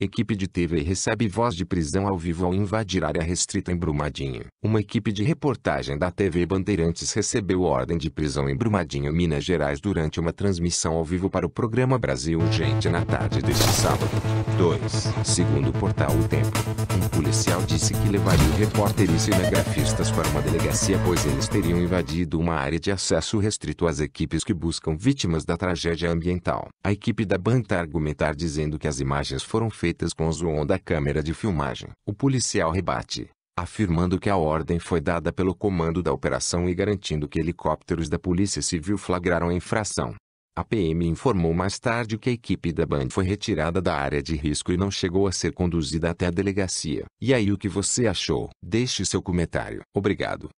Equipe de TV recebe voz de prisão ao vivo ao invadir área restrita em Brumadinho. Uma equipe de reportagem da TV Bandeirantes recebeu ordem de prisão em Brumadinho, Minas Gerais, durante uma transmissão ao vivo para o programa Brasil Urgente na tarde deste sábado. 2. Segundo o portal O Tempo, um policial disse que levaria o repórter e cinegrafistas para uma delegacia pois eles teriam invadido uma área de acesso restrito às equipes que buscam vítimas da tragédia ambiental. A equipe da Banta argumentar dizendo que as imagens foram feitas feitas com o zoom da câmera de filmagem. O policial rebate, afirmando que a ordem foi dada pelo comando da operação e garantindo que helicópteros da Polícia Civil flagraram a infração. A PM informou mais tarde que a equipe da Band foi retirada da área de risco e não chegou a ser conduzida até a delegacia. E aí o que você achou? Deixe seu comentário. Obrigado.